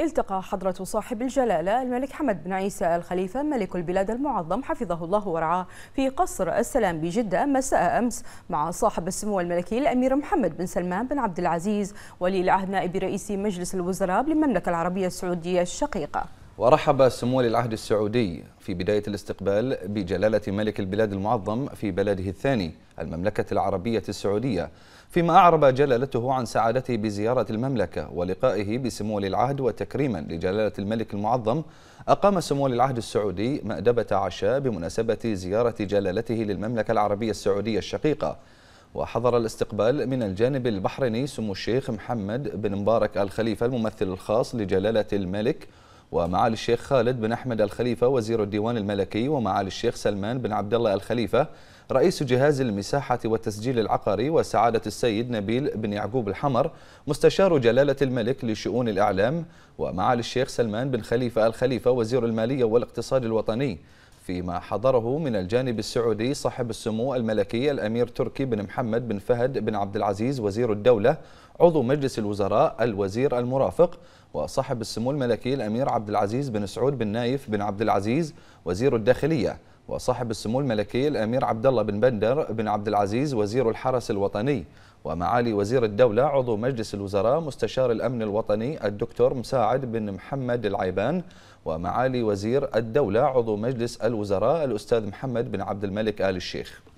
التقى حضرة صاحب الجلالة الملك حمد بن عيسى الخليفة ملك البلاد المعظم حفظه الله ورعاه في قصر السلام بجدة مساء أمس مع صاحب السمو الملكي الأمير محمد بن سلمان بن عبد العزيز ولي العهد نائب رئيس مجلس الوزراء بالمملكة العربية السعودية الشقيقة ورحب سمو العهد السعودي في بداية الاستقبال بجلالة ملك البلاد المعظم في بلده الثاني المملكة العربية السعودية فيما أعرب جلالته عن سعادته بزيارة المملكة ولقائه بسمو ولي العهد وتكريما لجلالة الملك المعظم أقام سمو ولي العهد السعودي مأدبة عشاء بمناسبة زيارة جلالته للمملكة العربية السعودية الشقيقة وحضر الاستقبال من الجانب البحريني سمو الشيخ محمد بن مبارك الخليفة الممثل الخاص لجلالة الملك ومعالي الشيخ خالد بن أحمد الخليفة وزير الديوان الملكي ومعالي الشيخ سلمان بن عبد الله الخليفة رئيس جهاز المساحة والتسجيل العقاري وسعادة السيد نبيل بن يعقوب الحمر مستشار جلالة الملك لشؤون الإعلام ومعالي الشيخ سلمان بن خليفة الخليفة وزير المالية والاقتصاد الوطني فيما حضره من الجانب السعودي صاحب السمو الملكي الأمير تركي بن محمد بن فهد بن عبد العزيز وزير الدولة عضو مجلس الوزراء الوزير المرافق وصاحب السمو الملكي الأمير عبد العزيز بن سعود بن نايف بن عبد العزيز وزير الداخلية وصاحب السمو الملكي الامير عبد الله بن بندر بن عبد العزيز وزير الحرس الوطني ومعالي وزير الدوله عضو مجلس الوزراء مستشار الامن الوطني الدكتور مساعد بن محمد العيبان ومعالي وزير الدوله عضو مجلس الوزراء الاستاذ محمد بن عبد الملك ال الشيخ